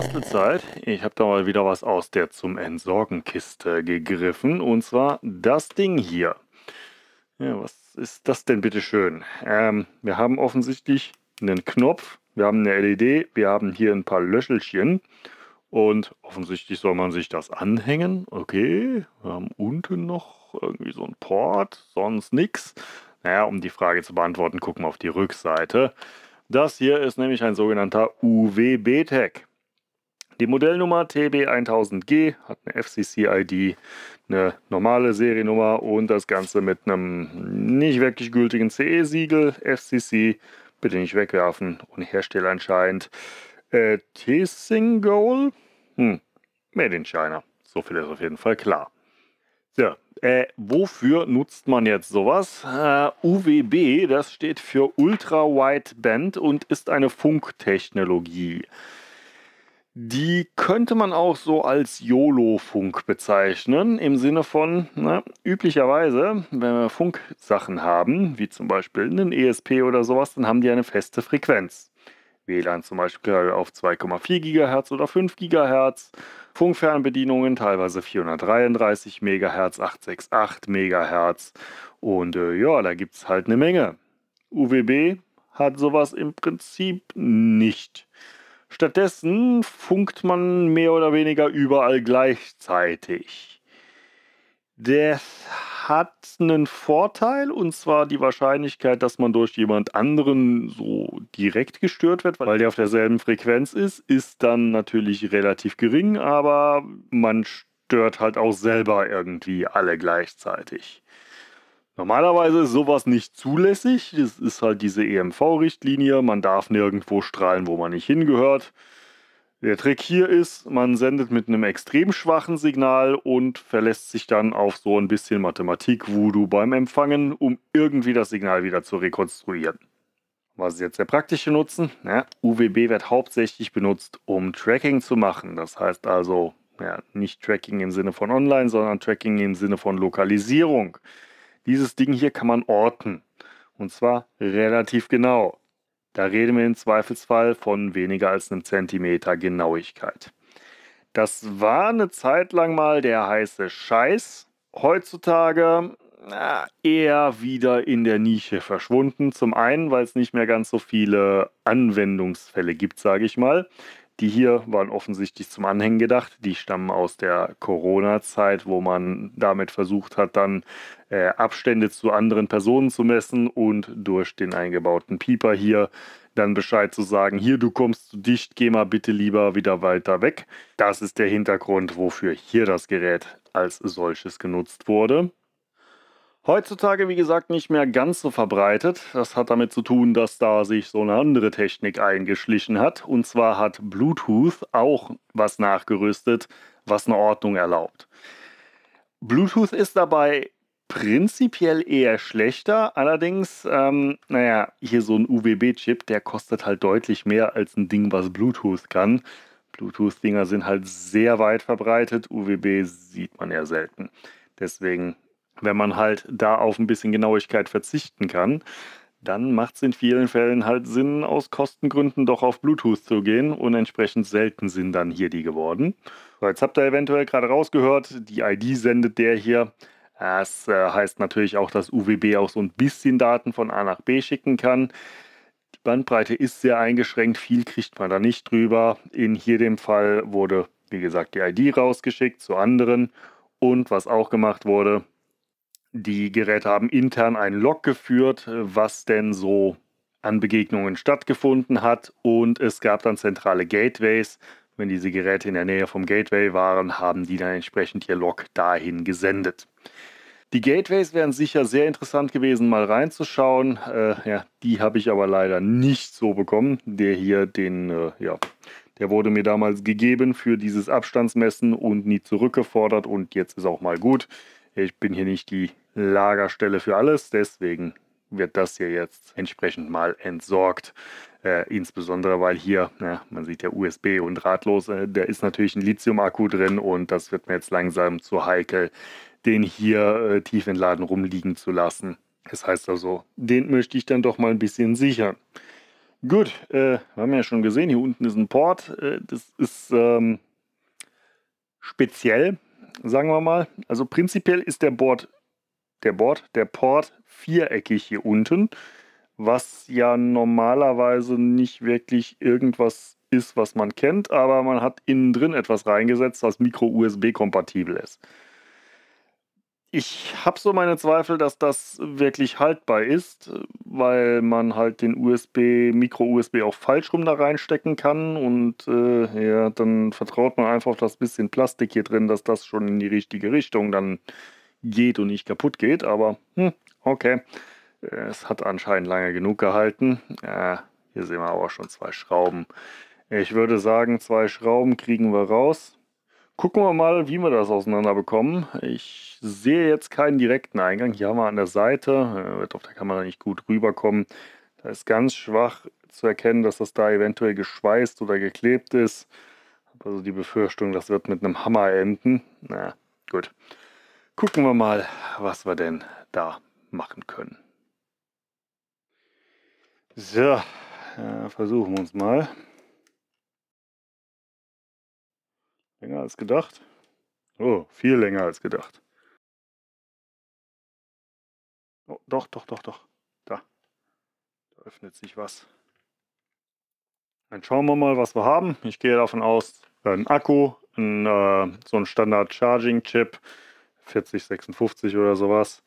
Bastelzeit. Ich habe da mal wieder was aus der zum Entsorgen-Kiste gegriffen. Und zwar das Ding hier. Ja, was ist das denn bitte schön? Ähm, wir haben offensichtlich einen Knopf, wir haben eine LED, wir haben hier ein paar Löschelchen. Und offensichtlich soll man sich das anhängen. Okay, wir haben unten noch irgendwie so ein Port, sonst nichts. Naja, um die Frage zu beantworten, gucken wir auf die Rückseite. Das hier ist nämlich ein sogenannter UWB-Tag. Die Modellnummer TB1000G hat eine FCC-ID, eine normale Seriennummer und das Ganze mit einem nicht wirklich gültigen CE-Siegel, FCC, bitte nicht wegwerfen und Hersteller anscheinend äh, T-Single, hm, made in China, so viel ist auf jeden Fall klar. So, äh, wofür nutzt man jetzt sowas? Äh, UWB, das steht für Ultra Wide Band und ist eine Funktechnologie. Die könnte man auch so als YOLO-Funk bezeichnen, im Sinne von, na, üblicherweise, wenn wir Funksachen haben, wie zum Beispiel einen ESP oder sowas, dann haben die eine feste Frequenz. WLAN zum Beispiel auf 2,4 GHz oder 5 GHz, Funkfernbedienungen teilweise 433 MHz, 868 MHz und äh, ja, da gibt es halt eine Menge. UWB hat sowas im Prinzip nicht. Stattdessen funkt man mehr oder weniger überall gleichzeitig. Das hat einen Vorteil, und zwar die Wahrscheinlichkeit, dass man durch jemand anderen so direkt gestört wird, weil der auf derselben Frequenz ist, ist dann natürlich relativ gering, aber man stört halt auch selber irgendwie alle gleichzeitig. Normalerweise ist sowas nicht zulässig. Das ist halt diese EMV-Richtlinie. Man darf nirgendwo strahlen, wo man nicht hingehört. Der Trick hier ist, man sendet mit einem extrem schwachen Signal und verlässt sich dann auf so ein bisschen Mathematik-Voodoo beim Empfangen, um irgendwie das Signal wieder zu rekonstruieren. Was ist jetzt der praktische Nutzen? Ja, UWB wird hauptsächlich benutzt, um Tracking zu machen. Das heißt also ja, nicht Tracking im Sinne von Online, sondern Tracking im Sinne von Lokalisierung. Dieses Ding hier kann man orten. Und zwar relativ genau. Da reden wir im Zweifelsfall von weniger als einem Zentimeter Genauigkeit. Das war eine Zeit lang mal der heiße Scheiß. Heutzutage eher wieder in der Nische verschwunden. Zum einen, weil es nicht mehr ganz so viele Anwendungsfälle gibt, sage ich mal. Die hier waren offensichtlich zum Anhängen gedacht. Die stammen aus der Corona-Zeit, wo man damit versucht hat, dann äh, Abstände zu anderen Personen zu messen und durch den eingebauten Pieper hier dann Bescheid zu sagen, hier du kommst zu dicht, geh mal bitte lieber wieder weiter weg. Das ist der Hintergrund, wofür hier das Gerät als solches genutzt wurde. Heutzutage, wie gesagt, nicht mehr ganz so verbreitet. Das hat damit zu tun, dass da sich so eine andere Technik eingeschlichen hat. Und zwar hat Bluetooth auch was nachgerüstet, was eine Ordnung erlaubt. Bluetooth ist dabei prinzipiell eher schlechter. Allerdings, ähm, naja, hier so ein UWB-Chip, der kostet halt deutlich mehr als ein Ding, was Bluetooth kann. Bluetooth-Dinger sind halt sehr weit verbreitet. UWB sieht man ja selten. Deswegen wenn man halt da auf ein bisschen Genauigkeit verzichten kann, dann macht es in vielen Fällen halt Sinn, aus Kostengründen doch auf Bluetooth zu gehen und entsprechend selten sind dann hier die geworden. So, jetzt habt ihr eventuell gerade rausgehört, die ID sendet der hier. Das äh, heißt natürlich auch, dass UWB auch so ein bisschen Daten von A nach B schicken kann. Die Bandbreite ist sehr eingeschränkt, viel kriegt man da nicht drüber. In hier dem Fall wurde, wie gesagt, die ID rausgeschickt zu anderen. Und was auch gemacht wurde, die Geräte haben intern einen Log geführt, äh, was denn so an Begegnungen stattgefunden hat. Und es gab dann zentrale Gateways. Wenn diese Geräte in der Nähe vom Gateway waren, haben die dann entsprechend ihr Log dahin gesendet. Die Gateways wären sicher sehr interessant gewesen, mal reinzuschauen. Äh, ja, die habe ich aber leider nicht so bekommen. Der hier, den, äh, ja, der wurde mir damals gegeben für dieses Abstandsmessen und nie zurückgefordert. Und jetzt ist auch mal gut. Ich bin hier nicht die Lagerstelle für alles. Deswegen wird das hier jetzt entsprechend mal entsorgt. Äh, insbesondere weil hier, na, man sieht ja USB und drahtlos, äh, da ist natürlich ein Lithium-Akku drin und das wird mir jetzt langsam zu heikel, den hier äh, tief entladen rumliegen zu lassen. Das heißt also, den möchte ich dann doch mal ein bisschen sichern. Gut, äh, haben ja schon gesehen, hier unten ist ein Port. Äh, das ist ähm, speziell, sagen wir mal. Also prinzipiell ist der Board der Board, der Port viereckig hier unten, was ja normalerweise nicht wirklich irgendwas ist, was man kennt, aber man hat innen drin etwas reingesetzt, was Micro-USB-kompatibel ist. Ich habe so meine Zweifel, dass das wirklich haltbar ist, weil man halt den USB, Micro-USB auch falsch rum da reinstecken kann und äh, ja, dann vertraut man einfach auf das bisschen Plastik hier drin, dass das schon in die richtige Richtung dann äh, geht und nicht kaputt geht, aber hm, okay. Es hat anscheinend lange genug gehalten. Ja, äh, hier sehen wir aber schon zwei Schrauben. Ich würde sagen, zwei Schrauben kriegen wir raus. Gucken wir mal, wie wir das auseinander bekommen. Ich sehe jetzt keinen direkten Eingang. Hier haben wir an der Seite, äh, wird auf der Kamera nicht gut rüberkommen. Da ist ganz schwach zu erkennen, dass das da eventuell geschweißt oder geklebt ist. Also die Befürchtung, das wird mit einem Hammer enden. Na, gut gucken wir mal, was wir denn da machen können. So, äh, versuchen wir uns mal. Länger als gedacht. Oh, viel länger als gedacht. Oh, doch, doch, doch, doch. Da. Da öffnet sich was. Dann schauen wir mal, was wir haben. Ich gehe davon aus, ein Akku, ein, äh, so ein Standard-Charging-Chip, 40, 56 oder sowas.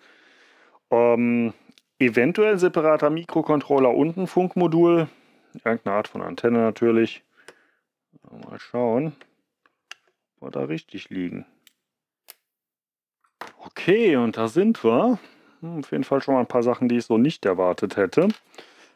Ähm, eventuell separater Mikrocontroller und ein Funkmodul. Irgendeine Art von Antenne natürlich. Mal schauen, ob wir da richtig liegen. Okay, und da sind wir. Hm, auf jeden Fall schon mal ein paar Sachen, die ich so nicht erwartet hätte.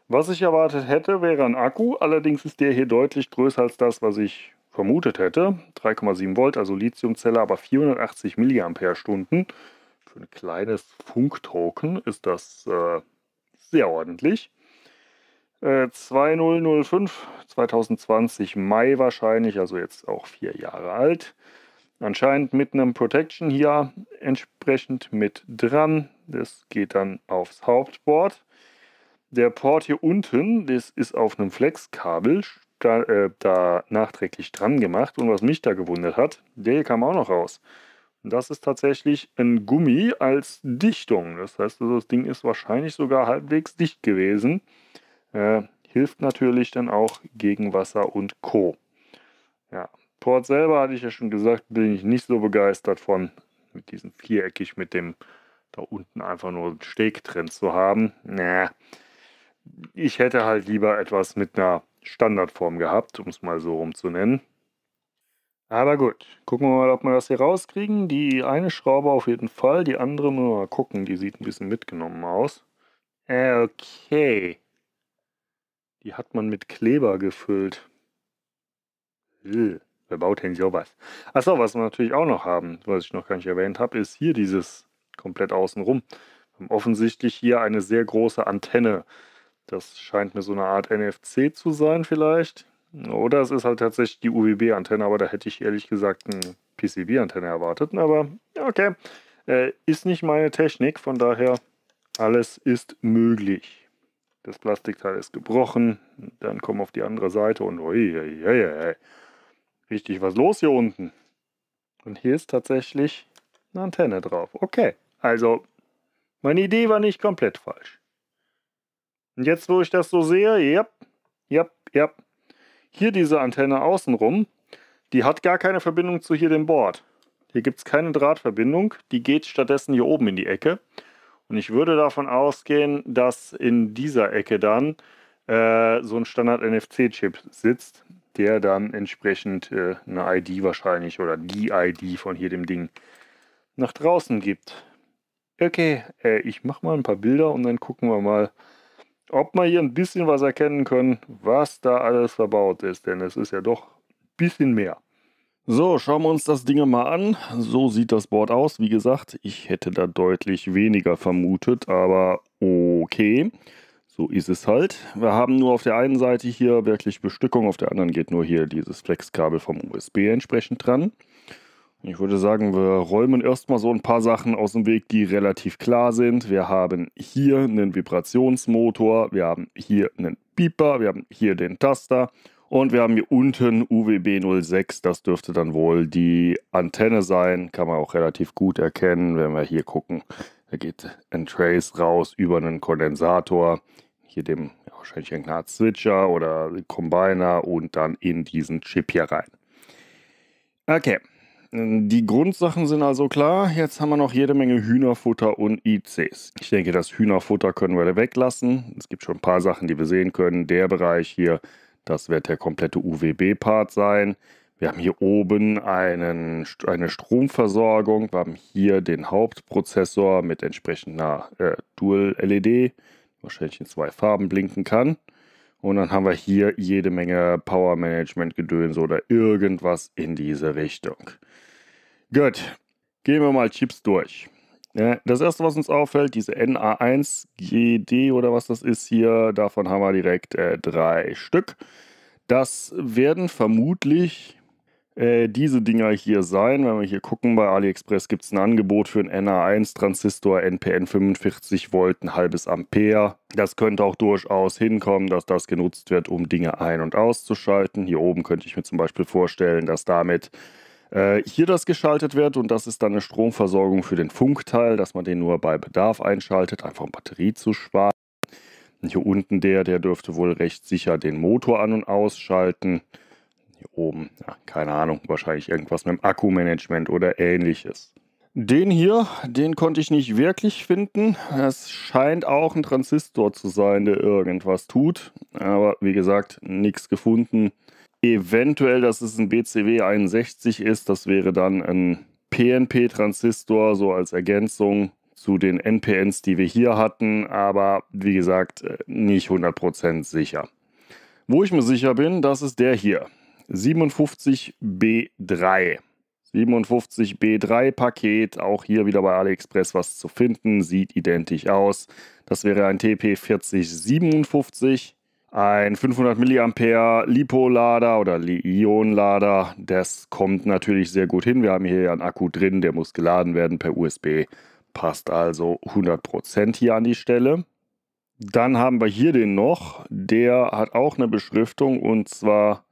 Was ich erwartet hätte, wäre ein Akku. Allerdings ist der hier deutlich größer als das, was ich vermutet hätte. 3,7 Volt, also Lithiumzelle, aber 480 mAh. Für ein kleines Funktoken ist das äh, sehr ordentlich. Äh, 2005, 2020 Mai wahrscheinlich, also jetzt auch vier Jahre alt. Anscheinend mit einem Protection hier entsprechend mit dran. Das geht dann aufs Hauptboard. Der Port hier unten, das ist auf einem Flexkabel, da, äh, da nachträglich dran gemacht. Und was mich da gewundert hat, der hier kam auch noch raus. Und das ist tatsächlich ein Gummi als Dichtung. Das heißt, also das Ding ist wahrscheinlich sogar halbwegs dicht gewesen. Äh, hilft natürlich dann auch gegen Wasser und Co. Ja, Port selber hatte ich ja schon gesagt, bin ich nicht so begeistert von, mit diesem viereckig mit dem da unten einfach nur einen Steg drin zu haben. Na, ich hätte halt lieber etwas mit einer Standardform gehabt, um es mal so rum zu nennen. Aber gut, gucken wir mal, ob wir das hier rauskriegen. Die eine Schraube auf jeden Fall, die andere müssen wir mal gucken, die sieht ein bisschen mitgenommen aus. okay. Die hat man mit Kleber gefüllt. Äh, wer baut denn sowas? Achso, was wir natürlich auch noch haben, was ich noch gar nicht erwähnt habe, ist hier dieses komplett außenrum. Wir haben offensichtlich hier eine sehr große Antenne das scheint mir so eine Art NFC zu sein vielleicht. Oder es ist halt tatsächlich die UWB-Antenne, aber da hätte ich ehrlich gesagt eine PCB-Antenne erwartet. Aber okay, äh, ist nicht meine Technik, von daher alles ist möglich. Das Plastikteil ist gebrochen, dann kommen auf die andere Seite und ui, ui, ui, richtig was los hier unten. Und hier ist tatsächlich eine Antenne drauf. Okay, also meine Idee war nicht komplett falsch. Und jetzt, wo ich das so sehe, ja, ja, ja, hier diese Antenne außenrum, die hat gar keine Verbindung zu hier dem Board. Hier gibt es keine Drahtverbindung, die geht stattdessen hier oben in die Ecke. Und ich würde davon ausgehen, dass in dieser Ecke dann äh, so ein Standard-NFC-Chip sitzt, der dann entsprechend äh, eine ID wahrscheinlich oder die ID von hier dem Ding nach draußen gibt. Okay, äh, ich mache mal ein paar Bilder und dann gucken wir mal, ob wir hier ein bisschen was erkennen können, was da alles verbaut ist, denn es ist ja doch ein bisschen mehr. So, schauen wir uns das Ding mal an. So sieht das Board aus. Wie gesagt, ich hätte da deutlich weniger vermutet, aber okay. So ist es halt. Wir haben nur auf der einen Seite hier wirklich Bestückung, auf der anderen geht nur hier dieses Flexkabel vom USB entsprechend dran. Ich würde sagen, wir räumen erstmal so ein paar Sachen aus dem Weg, die relativ klar sind. Wir haben hier einen Vibrationsmotor, wir haben hier einen Pieper, wir haben hier den Taster und wir haben hier unten UWB 06. Das dürfte dann wohl die Antenne sein. Kann man auch relativ gut erkennen, wenn wir hier gucken. Da geht ein Trace raus über einen Kondensator, hier dem ja, wahrscheinlich irgendeine Art Switcher oder Combiner und dann in diesen Chip hier rein. Okay, ähm, die Grundsachen sind also klar. Jetzt haben wir noch jede Menge Hühnerfutter und ICs. Ich denke, das Hühnerfutter können wir weglassen. Es gibt schon ein paar Sachen, die wir sehen können. Der Bereich hier, das wird der komplette UWB-Part sein. Wir haben hier oben einen, eine Stromversorgung. Wir haben hier den Hauptprozessor mit entsprechender äh, Dual-LED, wahrscheinlich in zwei Farben blinken kann. Und dann haben wir hier jede Menge Power Management Gedöns oder irgendwas in diese Richtung. Gut, gehen wir mal Chips durch. Das erste, was uns auffällt, diese NA1GD oder was das ist hier, davon haben wir direkt äh, drei Stück. Das werden vermutlich äh, diese Dinger hier sein. Wenn wir hier gucken, bei AliExpress gibt es ein Angebot für einen NA1 Transistor NPN 45 Volt, ein halbes Ampere. Das könnte auch durchaus hinkommen, dass das genutzt wird, um Dinge ein- und auszuschalten. Hier oben könnte ich mir zum Beispiel vorstellen, dass damit äh, hier das geschaltet wird und das ist dann eine Stromversorgung für den Funkteil, dass man den nur bei Bedarf einschaltet, einfach um Batterie zu sparen. hier unten der, der dürfte wohl recht sicher den Motor an- und ausschalten. Hier oben, ja, keine Ahnung, wahrscheinlich irgendwas mit dem Akkumanagement oder ähnliches. Den hier, den konnte ich nicht wirklich finden. Es scheint auch ein Transistor zu sein, der irgendwas tut. Aber wie gesagt, nichts gefunden. Eventuell, dass es ein BCW 61 ist, das wäre dann ein PNP-Transistor, so als Ergänzung zu den NPNs, die wir hier hatten, aber wie gesagt, äh, nicht 100% sicher. Wo ich mir sicher bin, das ist der hier. 57B3. 57B3 Paket, auch hier wieder bei AliExpress was zu finden, sieht identisch aus. Das wäre ein TP4057, ein 500 mAh Lipo-Lader oder ion lader Das kommt natürlich sehr gut hin. Wir haben hier ja einen Akku drin, der muss geladen werden per USB. Passt also 100% hier an die Stelle. Dann haben wir hier den noch, der hat auch eine Beschriftung und zwar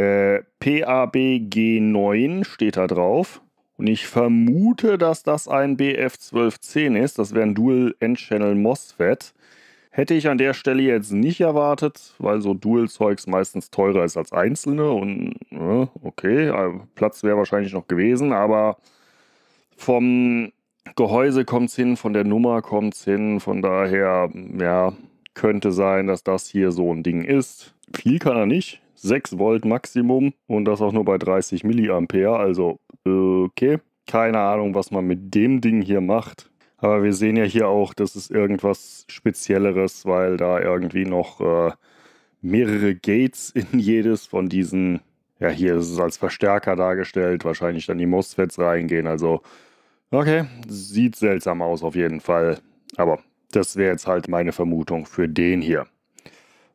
äh, PABG9 steht da drauf. Und ich vermute, dass das ein BF1210 ist. Das wäre ein Dual End channel MOSFET. Hätte ich an der Stelle jetzt nicht erwartet, weil so Dual-Zeugs meistens teurer ist als einzelne. Und okay, äh, Platz wäre wahrscheinlich noch gewesen, aber vom Gehäuse kommt es hin, von der Nummer kommt es hin. Von daher, ja, könnte sein, dass das hier so ein Ding ist. Viel kann er nicht. 6 Volt Maximum und das auch nur bei 30 Milliampere. Also, okay. Keine Ahnung, was man mit dem Ding hier macht. Aber wir sehen ja hier auch, das ist irgendwas Spezielleres, weil da irgendwie noch äh, mehrere Gates in jedes von diesen, ja, hier ist es als Verstärker dargestellt, wahrscheinlich dann die MOSFETs reingehen. Also, okay, sieht seltsam aus auf jeden Fall. Aber das wäre jetzt halt meine Vermutung für den hier.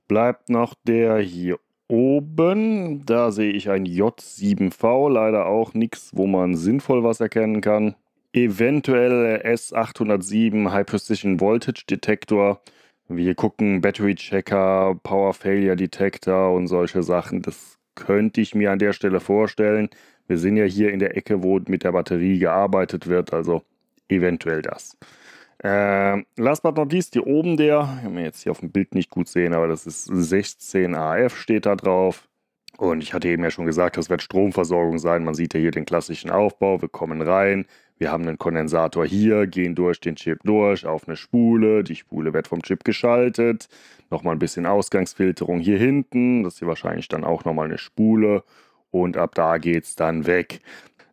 Bleibt noch der hier oben. Da sehe ich ein J7V, leider auch nichts, wo man sinnvoll was erkennen kann. Eventuell S807 High Precision Voltage Detektor. Wir gucken Battery Checker, Power Failure Detector und solche Sachen. Das könnte ich mir an der Stelle vorstellen. Wir sind ja hier in der Ecke, wo mit der Batterie gearbeitet wird, also eventuell das. Äh, last but not least, hier oben der, ich kann mir jetzt hier auf dem Bild nicht gut sehen, aber das ist 16AF steht da drauf. Und ich hatte eben ja schon gesagt, das wird Stromversorgung sein. Man sieht ja hier den klassischen Aufbau. Wir kommen rein, wir haben einen Kondensator hier, gehen durch den Chip durch auf eine Spule. Die Spule wird vom Chip geschaltet. Nochmal ein bisschen Ausgangsfilterung hier hinten. Das ist hier wahrscheinlich dann auch nochmal eine Spule. Und ab da geht es dann weg.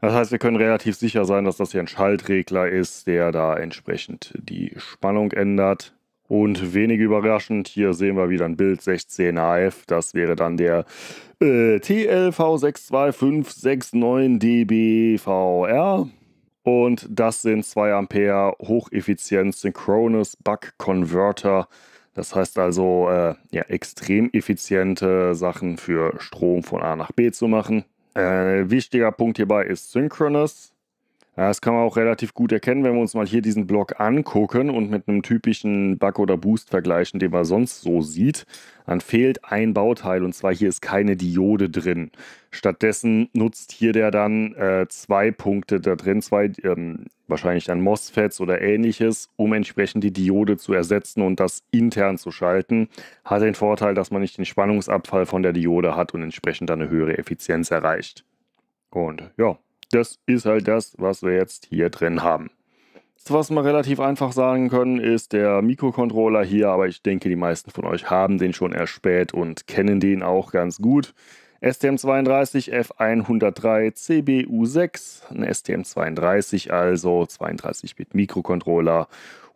Das heißt, wir können relativ sicher sein, dass das hier ein Schaltregler ist, der da entsprechend die Spannung ändert. Und wenig überraschend, hier sehen wir wieder ein Bild 16AF. Das wäre dann der äh, TLV62569DBVR. Und das sind 2 Ampere Hocheffizienz Synchronous Bug Converter. Das heißt also, äh, ja, extrem effiziente Sachen für Strom von A nach B zu machen. Äh, wichtiger Punkt hierbei ist Synchronous. Ja, das kann man auch relativ gut erkennen, wenn wir uns mal hier diesen Block angucken und mit einem typischen Bug oder Boost vergleichen, den man sonst so sieht. Dann fehlt ein Bauteil und zwar hier ist keine Diode drin. Stattdessen nutzt hier der dann äh, zwei Punkte da drin, zwei ähm, wahrscheinlich dann MOSFETs oder ähnliches, um entsprechend die Diode zu ersetzen und das intern zu schalten. Hat den Vorteil, dass man nicht den Spannungsabfall von der Diode hat und entsprechend dann eine höhere Effizienz erreicht. Und ja, das ist halt das, was wir jetzt hier drin haben. was man relativ einfach sagen können, ist der Mikrocontroller hier, aber ich denke, die meisten von euch haben den schon erspäht und kennen den auch ganz gut. STM32 F103 CBU6, ein STM32, also 32-Bit Mikrocontroller.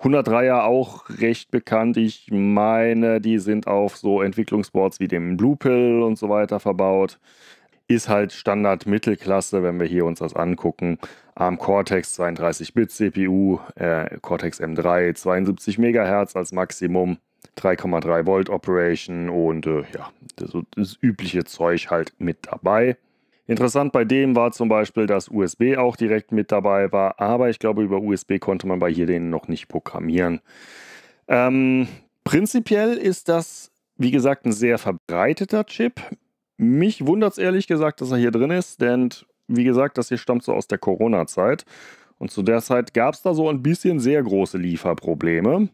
103er auch recht bekannt. Ich meine, die sind auf so Entwicklungsboards wie dem Blue Pill und so weiter verbaut ist halt Standard Mittelklasse, wenn wir hier uns das angucken. ARM Cortex 32-Bit CPU, äh, Cortex M3 72 MHz als Maximum, 3,3 Volt Operation und äh, ja, das, das übliche Zeug halt mit dabei. Interessant bei dem war zum Beispiel, dass USB auch direkt mit dabei war, aber ich glaube, über USB konnte man bei hier den noch nicht programmieren. Ähm, prinzipiell ist das, wie gesagt, ein sehr verbreiteter Chip mich wundert es ehrlich gesagt, dass er hier drin ist, denn wie gesagt, das hier stammt so aus der Corona-Zeit. Und zu der Zeit gab es da so ein bisschen sehr große Lieferprobleme.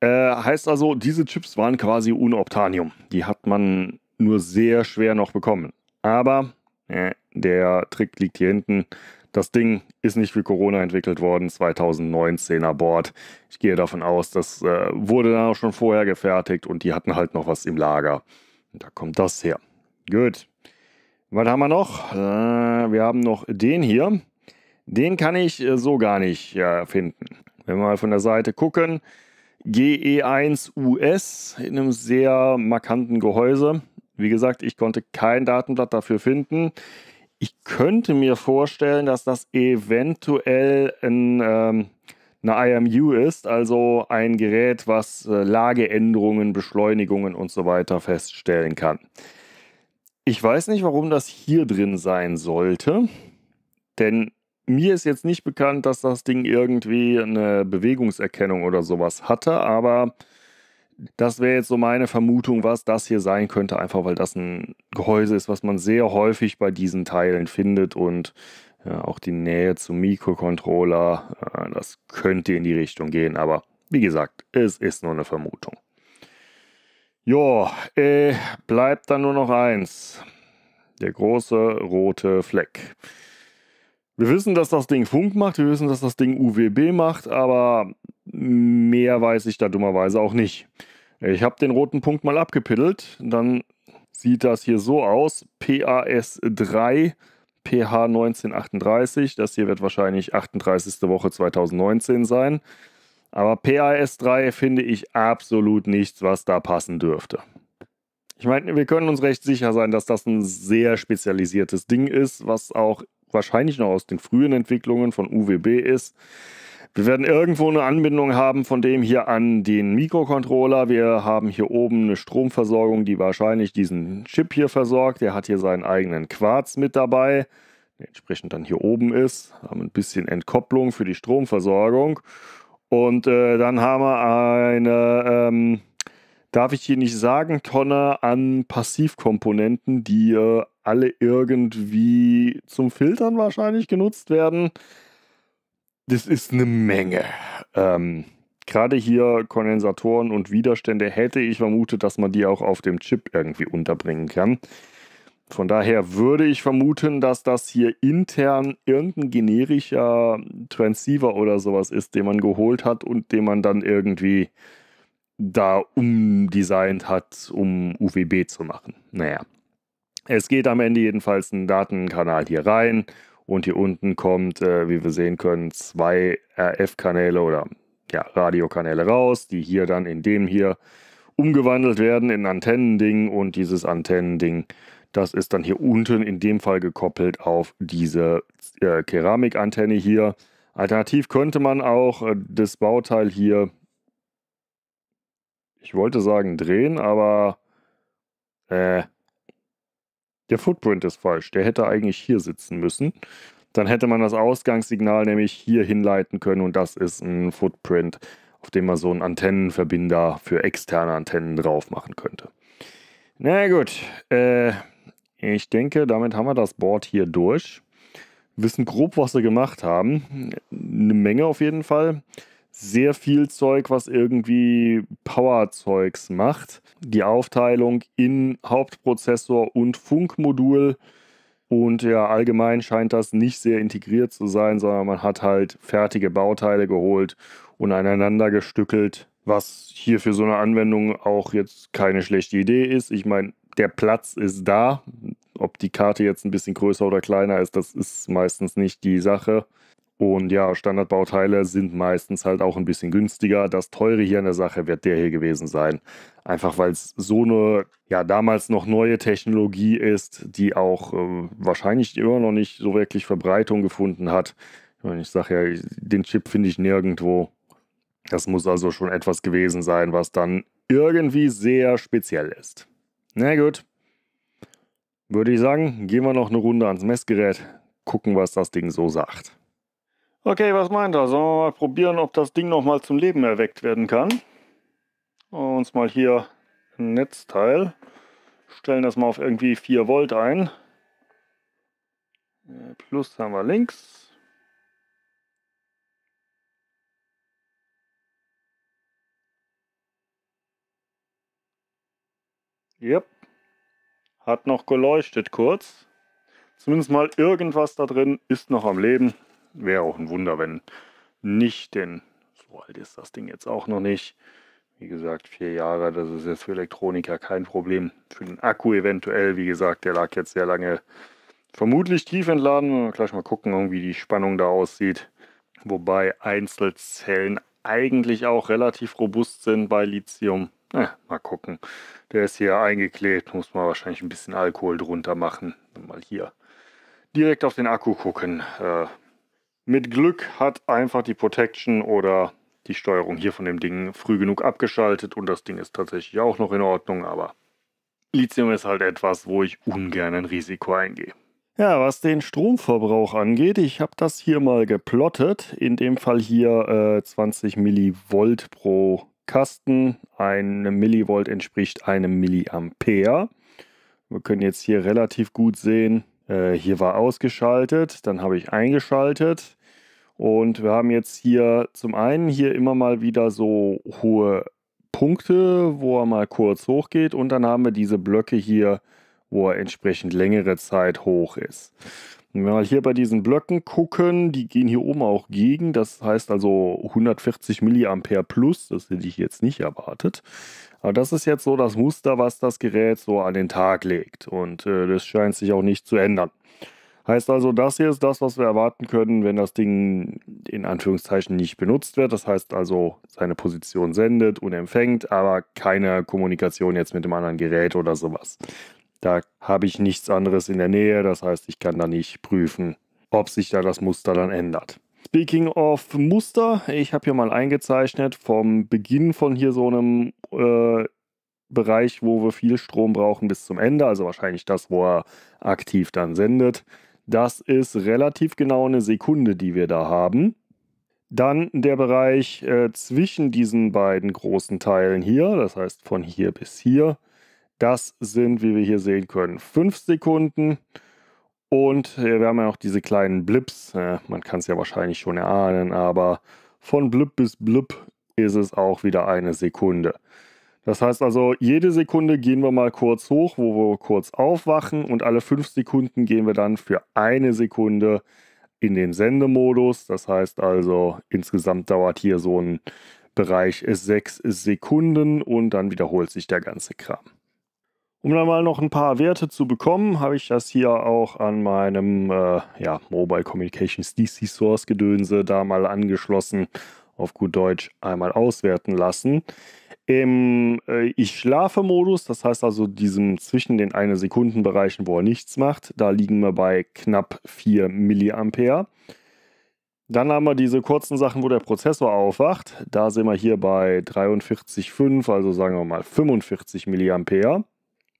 Äh, heißt also, diese Chips waren quasi Unobtanium. Die hat man nur sehr schwer noch bekommen. Aber äh, der Trick liegt hier hinten. Das Ding ist nicht für Corona entwickelt worden, 2019er Board. Ich gehe davon aus, das äh, wurde dann auch schon vorher gefertigt und die hatten halt noch was im Lager. Und da kommt das her. Gut. Was haben wir noch? Äh, wir haben noch den hier. Den kann ich äh, so gar nicht äh, finden. Wenn wir mal von der Seite gucken, GE1 US in einem sehr markanten Gehäuse. Wie gesagt, ich konnte kein Datenblatt dafür finden. Ich könnte mir vorstellen, dass das eventuell ein, ähm, eine IMU ist, also ein Gerät, was äh, Lageänderungen, Beschleunigungen und so weiter feststellen kann. Ich weiß nicht, warum das hier drin sein sollte, denn mir ist jetzt nicht bekannt, dass das Ding irgendwie eine Bewegungserkennung oder sowas hatte, aber das wäre jetzt so meine Vermutung, was das hier sein könnte, einfach weil das ein Gehäuse ist, was man sehr häufig bei diesen Teilen findet und ja, auch die Nähe zum Mikrocontroller, äh, das könnte in die Richtung gehen, aber wie gesagt, es ist nur eine Vermutung. Ja, äh, bleibt dann nur noch eins. Der große rote Fleck. Wir wissen, dass das Ding Funk macht, wir wissen, dass das Ding UWB macht, aber mehr weiß ich da dummerweise auch nicht. Ich habe den roten Punkt mal abgepittelt, dann sieht das hier so aus. PAS3 PH1938, das hier wird wahrscheinlich 38. Woche 2019 sein. Aber PAS 3 finde ich absolut nichts, was da passen dürfte. Ich meine, wir können uns recht sicher sein, dass das ein sehr spezialisiertes Ding ist, was auch wahrscheinlich noch aus den frühen Entwicklungen von UWB ist. Wir werden irgendwo eine Anbindung haben von dem hier an den Mikrocontroller. Wir haben hier oben eine Stromversorgung, die wahrscheinlich diesen Chip hier versorgt. Der hat hier seinen eigenen Quarz mit dabei, der entsprechend dann hier oben ist. Wir Haben ein bisschen Entkopplung für die Stromversorgung. Und äh, dann haben wir eine, ähm, darf ich hier nicht sagen, Tonne an Passivkomponenten, die äh, alle irgendwie zum Filtern wahrscheinlich genutzt werden. Das ist eine Menge. Ähm, Gerade hier Kondensatoren und Widerstände hätte ich vermutet, dass man die auch auf dem Chip irgendwie unterbringen kann. Von daher würde ich vermuten, dass das hier intern irgendein generischer Transceiver oder sowas ist, den man geholt hat und den man dann irgendwie da umdesignt hat, um UWB zu machen. Naja. Es geht am Ende jedenfalls ein Datenkanal hier rein und hier unten kommt, äh, wie wir sehen können, zwei RF-Kanäle oder ja, Radiokanäle raus, die hier dann in dem hier umgewandelt werden in Antennending und dieses Antennending das ist dann hier unten in dem Fall gekoppelt auf diese äh, Keramikantenne hier. Alternativ könnte man auch äh, das Bauteil hier, ich wollte sagen drehen, aber äh, der Footprint ist falsch. Der hätte eigentlich hier sitzen müssen. Dann hätte man das Ausgangssignal nämlich hier hinleiten können und das ist ein Footprint, auf dem man so einen Antennenverbinder für externe Antennen drauf machen könnte. Na gut, äh, ich denke, damit haben wir das Board hier durch. Wissen grob, was sie gemacht haben. Eine Menge auf jeden Fall. Sehr viel Zeug, was irgendwie Power-Zeugs macht. Die Aufteilung in Hauptprozessor und Funkmodul. Und ja, allgemein scheint das nicht sehr integriert zu sein, sondern man hat halt fertige Bauteile geholt und aneinander gestückelt, was hier für so eine Anwendung auch jetzt keine schlechte Idee ist. Ich meine, der Platz ist da. Ob die Karte jetzt ein bisschen größer oder kleiner ist, das ist meistens nicht die Sache. Und ja, Standardbauteile sind meistens halt auch ein bisschen günstiger. Das teure hier an der Sache wird der hier gewesen sein. Einfach weil es so eine, ja, damals noch neue Technologie ist, die auch äh, wahrscheinlich immer noch nicht so wirklich Verbreitung gefunden hat. Ich sage ja, den Chip finde ich nirgendwo. Das muss also schon etwas gewesen sein, was dann irgendwie sehr speziell ist. Na gut. Würde ich sagen, gehen wir noch eine Runde ans Messgerät, gucken, was das Ding so sagt. Okay, was meint er? Sollen wir mal probieren, ob das Ding nochmal zum Leben erweckt werden kann? Uns mal hier ein Netzteil. Stellen das mal auf irgendwie 4 Volt ein. Plus haben wir links. Yep. Hat noch geleuchtet kurz. Zumindest mal irgendwas da drin ist noch am Leben. Wäre auch ein Wunder, wenn nicht, denn so alt ist das Ding jetzt auch noch nicht. Wie gesagt, vier Jahre, das ist jetzt für Elektroniker kein Problem. Für den Akku eventuell, wie gesagt, der lag jetzt sehr lange vermutlich tief entladen. Gleich mal gucken, wie die Spannung da aussieht. Wobei Einzelzellen eigentlich auch relativ robust sind bei Lithium. Na, mal gucken. Der ist hier eingeklebt, muss man wahrscheinlich ein bisschen Alkohol drunter machen. Mal hier direkt auf den Akku gucken. Äh, mit Glück hat einfach die Protection oder die Steuerung hier von dem Ding früh genug abgeschaltet und das Ding ist tatsächlich auch noch in Ordnung, aber Lithium ist halt etwas, wo ich ungern ein Risiko eingehe. Ja, was den Stromverbrauch angeht, ich habe das hier mal geplottet. In dem Fall hier äh, 20 Millivolt pro Kasten. Eine Millivolt entspricht einem Milliampere. Wir können jetzt hier relativ gut sehen, äh, hier war ausgeschaltet, dann habe ich eingeschaltet. Und wir haben jetzt hier zum einen hier immer mal wieder so hohe Punkte, wo er mal kurz hoch geht. Und dann haben wir diese Blöcke hier, wo er entsprechend längere Zeit hoch ist. Wenn wir mal hier bei diesen Blöcken gucken, die gehen hier oben auch gegen. Das heißt also 140 mA plus. Das hätte ich jetzt nicht erwartet. Aber das ist jetzt so das Muster, was das Gerät so an den Tag legt. Und äh, das scheint sich auch nicht zu ändern. Heißt also, das hier ist das, was wir erwarten können, wenn das Ding in Anführungszeichen nicht benutzt wird. Das heißt also, seine Position sendet und empfängt, aber keine Kommunikation jetzt mit dem anderen Gerät oder sowas. Da habe ich nichts anderes in der Nähe, das heißt, ich kann da nicht prüfen, ob sich da das Muster dann ändert. Speaking of Muster, ich habe hier mal eingezeichnet vom Beginn von hier so einem äh, Bereich, wo wir viel Strom brauchen, bis zum Ende, also wahrscheinlich das, wo er aktiv dann sendet. Das ist relativ genau eine Sekunde, die wir da haben. Dann der Bereich äh, zwischen diesen beiden großen Teilen hier, das heißt von hier bis hier, das sind, wie wir hier sehen können, 5 Sekunden. Und wir haben ja noch diese kleinen Blips. Äh, man kann es ja wahrscheinlich schon erahnen, aber von Blip bis Blip ist es auch wieder eine Sekunde. Das heißt also, jede Sekunde gehen wir mal kurz hoch, wo wir kurz aufwachen und alle fünf Sekunden gehen wir dann für eine Sekunde in den Sendemodus. Das heißt also, insgesamt dauert hier so ein Bereich sechs Sekunden und dann wiederholt sich der ganze Kram. Um dann mal noch ein paar Werte zu bekommen, habe ich das hier auch an meinem äh, ja, Mobile Communications DC Source Gedönse da mal angeschlossen, auf gut Deutsch einmal auswerten lassen. Im äh, Ich schlafe Modus, das heißt also diesem zwischen den 1 Sekunden Bereichen, wo er nichts macht, da liegen wir bei knapp 4 mA. Dann haben wir diese kurzen Sachen, wo der Prozessor aufwacht. Da sind wir hier bei 43,5, also sagen wir mal 45 mA.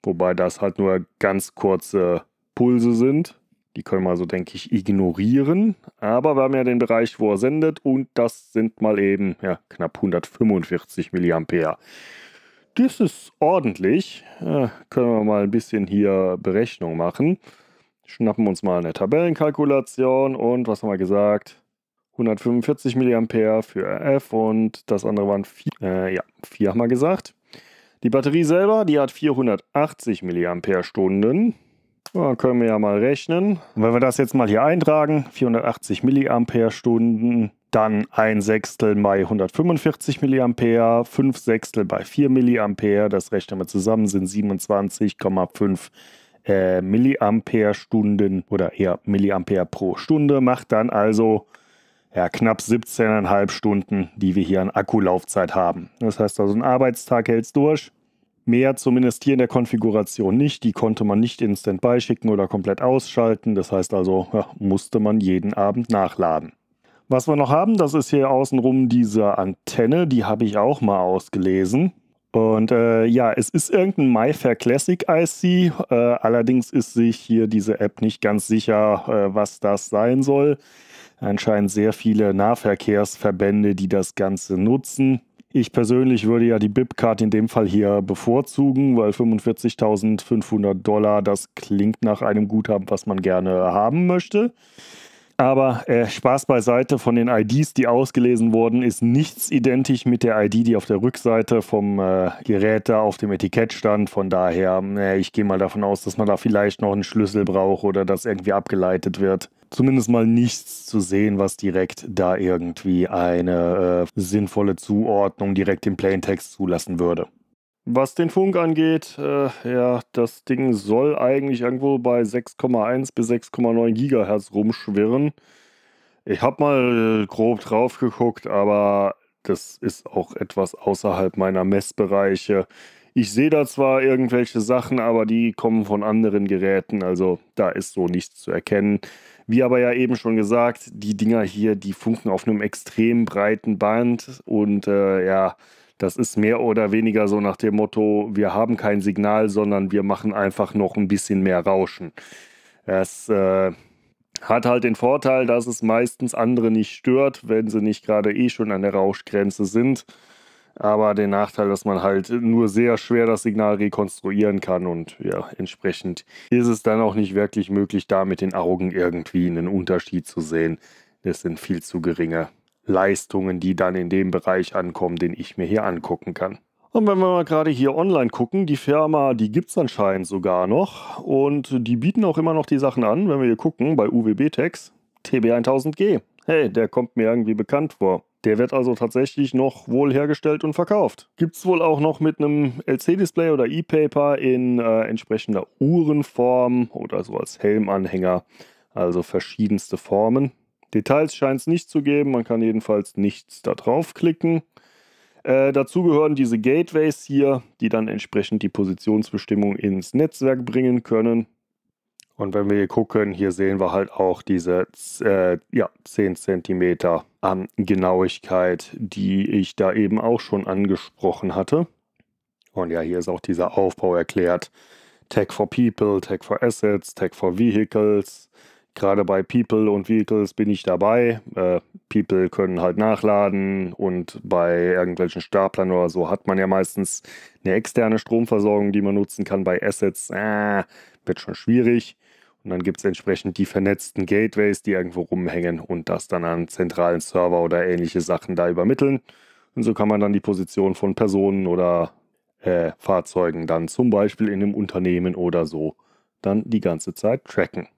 Wobei das halt nur ganz kurze Pulse sind. Die können wir also, denke ich, ignorieren. Aber wir haben ja den Bereich, wo er sendet und das sind mal eben ja, knapp 145 mA. Das ist ordentlich. Ja, äh, können wir mal ein bisschen hier Berechnung machen. Schnappen uns mal eine Tabellenkalkulation und was haben wir gesagt? 145 mA für RF und das andere waren 4. Äh, ja, 4 haben wir gesagt. Die Batterie selber, die hat 480 mAh. Da können wir ja mal rechnen. Und wenn wir das jetzt mal hier eintragen, 480 mAh, dann ein Sechstel bei 145 mAh, fünf Sechstel bei 4 mAh, das rechnen wir zusammen, sind 27,5 äh, Milliampere-Stunden oder eher Milliampere pro Stunde, macht dann also ja, knapp 17,5 Stunden, die wir hier an Akkulaufzeit haben. Das heißt also, ein Arbeitstag hält's durch. Mehr zumindest hier in der Konfiguration nicht. Die konnte man nicht in Standby schicken oder komplett ausschalten. Das heißt also, ja, musste man jeden Abend nachladen. Was wir noch haben, das ist hier außenrum diese Antenne. Die habe ich auch mal ausgelesen. Und äh, ja, es ist irgendein MyFair Classic IC. Äh, allerdings ist sich hier diese App nicht ganz sicher, äh, was das sein soll anscheinend sehr viele Nahverkehrsverbände, die das Ganze nutzen. Ich persönlich würde ja die BIP-Card in dem Fall hier bevorzugen, weil 45.500 Dollar, das klingt nach einem Guthaben, was man gerne haben möchte. Aber äh, Spaß beiseite, von den IDs, die ausgelesen wurden, ist nichts identisch mit der ID, die auf der Rückseite vom äh, Gerät da auf dem Etikett stand. Von daher, äh, ich gehe mal davon aus, dass man da vielleicht noch einen Schlüssel braucht oder das irgendwie abgeleitet wird zumindest mal nichts zu sehen, was direkt da irgendwie eine äh, sinnvolle Zuordnung direkt im Plaintext zulassen würde. Was den Funk angeht, äh, ja, das Ding soll eigentlich irgendwo bei 6,1 bis 6,9 Gigahertz rumschwirren. Ich habe mal äh, grob drauf geguckt, aber das ist auch etwas außerhalb meiner Messbereiche. Ich sehe da zwar irgendwelche Sachen, aber die kommen von anderen Geräten, also da ist so nichts zu erkennen. Wie aber ja eben schon gesagt, die Dinger hier, die funken auf einem extrem breiten Band und äh, ja, das ist mehr oder weniger so nach dem Motto, wir haben kein Signal, sondern wir machen einfach noch ein bisschen mehr Rauschen. Es äh, hat halt den Vorteil, dass es meistens andere nicht stört, wenn sie nicht gerade eh schon an der Rauschgrenze sind aber den Nachteil, dass man halt nur sehr schwer das Signal rekonstruieren kann und ja, entsprechend ist es dann auch nicht wirklich möglich, da mit den Augen irgendwie einen Unterschied zu sehen. Das sind viel zu geringe Leistungen, die dann in dem Bereich ankommen, den ich mir hier angucken kann. Und wenn wir mal gerade hier online gucken, die Firma, die gibt es anscheinend sogar noch und die bieten auch immer noch die Sachen an, wenn wir hier gucken, bei UWB-Tex, TB1000G. Hey, der kommt mir irgendwie bekannt vor. Der wird also tatsächlich noch wohl hergestellt und verkauft. Gibt es wohl auch noch mit einem LC-Display oder E-Paper in äh, entsprechender Uhrenform oder so als Helmanhänger. Also verschiedenste Formen. Details scheint es nicht zu geben, man kann jedenfalls nichts da draufklicken. Äh, dazu gehören diese Gateways hier, die dann entsprechend die Positionsbestimmung ins Netzwerk bringen können. Und wenn wir hier gucken, hier sehen wir halt auch diese äh, ja, 10 cm an Genauigkeit, die ich da eben auch schon angesprochen hatte. Und ja, hier ist auch dieser Aufbau erklärt. Tech for People, Tech for Assets, Tech for Vehicles. Gerade bei People und Vehicles bin ich dabei. Äh, People können halt nachladen und bei irgendwelchen Staplern oder so hat man ja meistens eine externe Stromversorgung, die man nutzen kann. Bei Assets äh, wird schon schwierig. Und dann gibt es entsprechend die vernetzten Gateways, die irgendwo rumhängen und das dann an zentralen Server oder ähnliche Sachen da übermitteln. Und so kann man dann die Position von Personen oder äh, Fahrzeugen dann zum Beispiel in einem Unternehmen oder so dann die ganze Zeit tracken.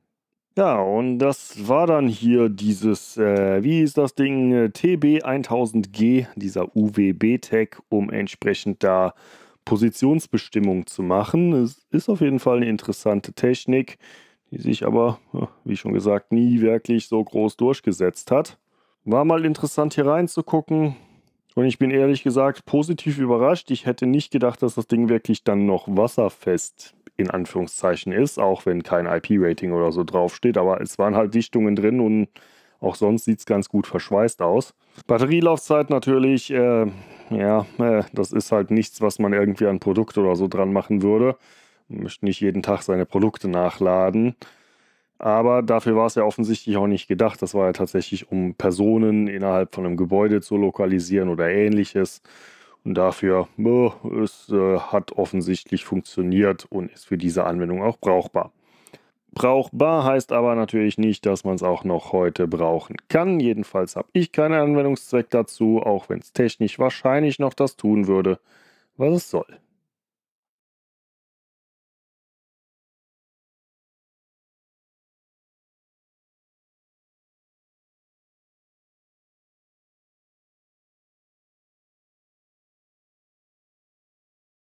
Ja, und das war dann hier dieses, äh, wie ist das Ding, TB1000G, dieser UWB-Tag, um entsprechend da Positionsbestimmung zu machen. Es ist auf jeden Fall eine interessante Technik die sich aber, wie schon gesagt, nie wirklich so groß durchgesetzt hat. War mal interessant hier reinzugucken. Und ich bin ehrlich gesagt positiv überrascht. Ich hätte nicht gedacht, dass das Ding wirklich dann noch wasserfest in Anführungszeichen ist, auch wenn kein IP-Rating oder so draufsteht. Aber es waren halt Dichtungen drin und auch sonst sieht es ganz gut verschweißt aus. Batterielaufzeit natürlich, äh, ja, äh, das ist halt nichts, was man irgendwie an Produkt oder so dran machen würde möchte nicht jeden Tag seine Produkte nachladen. Aber dafür war es ja offensichtlich auch nicht gedacht. Das war ja tatsächlich, um Personen innerhalb von einem Gebäude zu lokalisieren oder ähnliches. Und dafür, es äh, hat offensichtlich funktioniert und ist für diese Anwendung auch brauchbar. Brauchbar heißt aber natürlich nicht, dass man es auch noch heute brauchen kann. Jedenfalls habe ich keinen Anwendungszweck dazu, auch wenn es technisch wahrscheinlich noch das tun würde, was es soll.